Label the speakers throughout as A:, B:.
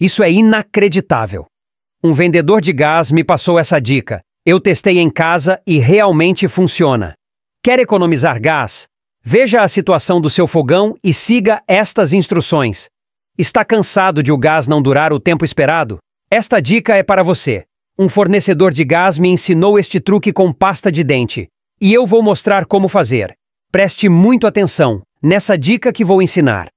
A: Isso é inacreditável. Um vendedor de gás me passou essa dica. Eu testei em casa e realmente funciona. Quer economizar gás? Veja a situação do seu fogão e siga estas instruções. Está cansado de o gás não durar o tempo esperado? Esta dica é para você. Um fornecedor de gás me ensinou este truque com pasta de dente. E eu vou mostrar como fazer. Preste muito atenção nessa dica que vou ensinar.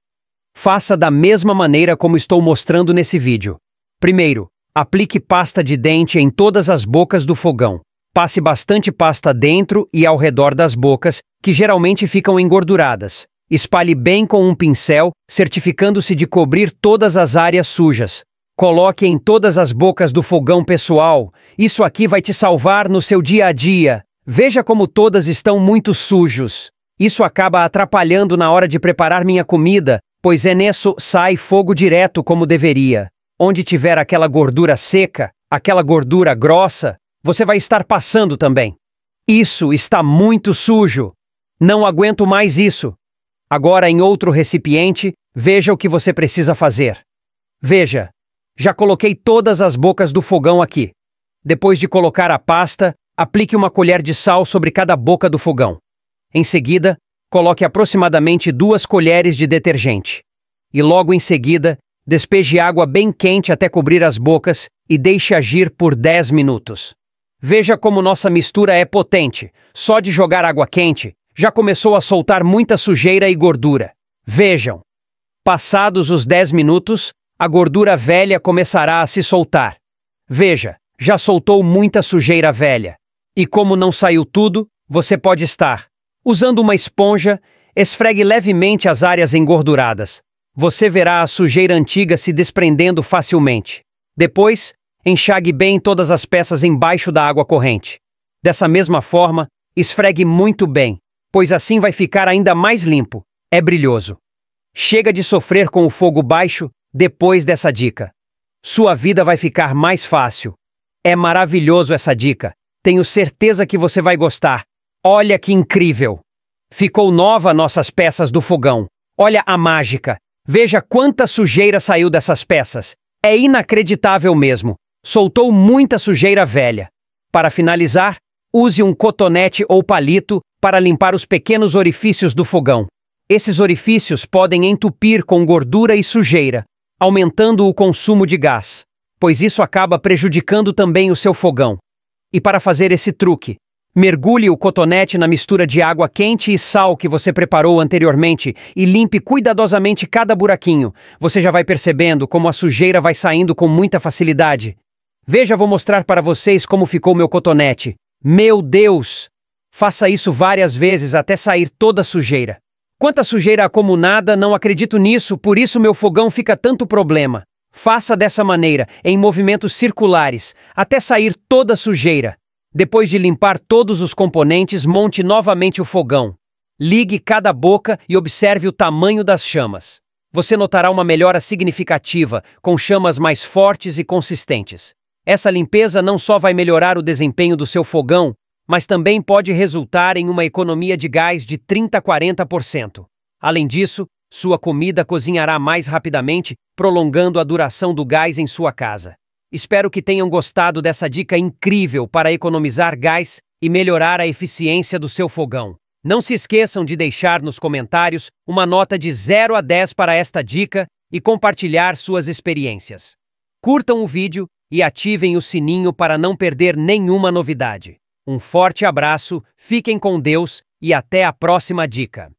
A: Faça da mesma maneira como estou mostrando nesse vídeo. Primeiro, aplique pasta de dente em todas as bocas do fogão. Passe bastante pasta dentro e ao redor das bocas, que geralmente ficam engorduradas. Espalhe bem com um pincel, certificando-se de cobrir todas as áreas sujas. Coloque em todas as bocas do fogão pessoal. Isso aqui vai te salvar no seu dia a dia. Veja como todas estão muito sujos. Isso acaba atrapalhando na hora de preparar minha comida, pois é nisso sai fogo direto como deveria. Onde tiver aquela gordura seca, aquela gordura grossa, você vai estar passando também. Isso está muito sujo. Não aguento mais isso. Agora, em outro recipiente, veja o que você precisa fazer. Veja, já coloquei todas as bocas do fogão aqui. Depois de colocar a pasta, aplique uma colher de sal sobre cada boca do fogão. Em seguida, Coloque aproximadamente duas colheres de detergente. E logo em seguida, despeje água bem quente até cobrir as bocas e deixe agir por 10 minutos. Veja como nossa mistura é potente. Só de jogar água quente, já começou a soltar muita sujeira e gordura. Vejam. Passados os 10 minutos, a gordura velha começará a se soltar. Veja, já soltou muita sujeira velha. E como não saiu tudo, você pode estar Usando uma esponja, esfregue levemente as áreas engorduradas. Você verá a sujeira antiga se desprendendo facilmente. Depois, enxague bem todas as peças embaixo da água corrente. Dessa mesma forma, esfregue muito bem, pois assim vai ficar ainda mais limpo. É brilhoso. Chega de sofrer com o fogo baixo depois dessa dica. Sua vida vai ficar mais fácil. É maravilhoso essa dica. Tenho certeza que você vai gostar. Olha que incrível! Ficou nova nossas peças do fogão. Olha a mágica. Veja quanta sujeira saiu dessas peças. É inacreditável mesmo. Soltou muita sujeira velha. Para finalizar, use um cotonete ou palito para limpar os pequenos orifícios do fogão. Esses orifícios podem entupir com gordura e sujeira, aumentando o consumo de gás, pois isso acaba prejudicando também o seu fogão. E para fazer esse truque, Mergulhe o cotonete na mistura de água quente e sal que você preparou anteriormente e limpe cuidadosamente cada buraquinho. Você já vai percebendo como a sujeira vai saindo com muita facilidade. Veja, vou mostrar para vocês como ficou meu cotonete. Meu Deus! Faça isso várias vezes até sair toda a sujeira. Quanta sujeira acumulada, não acredito nisso, por isso meu fogão fica tanto problema. Faça dessa maneira, em movimentos circulares, até sair toda a sujeira. Depois de limpar todos os componentes, monte novamente o fogão. Ligue cada boca e observe o tamanho das chamas. Você notará uma melhora significativa, com chamas mais fortes e consistentes. Essa limpeza não só vai melhorar o desempenho do seu fogão, mas também pode resultar em uma economia de gás de 30 a 40%. Além disso, sua comida cozinhará mais rapidamente, prolongando a duração do gás em sua casa. Espero que tenham gostado dessa dica incrível para economizar gás e melhorar a eficiência do seu fogão. Não se esqueçam de deixar nos comentários uma nota de 0 a 10 para esta dica e compartilhar suas experiências. Curtam o vídeo e ativem o sininho para não perder nenhuma novidade. Um forte abraço, fiquem com Deus e até a próxima dica.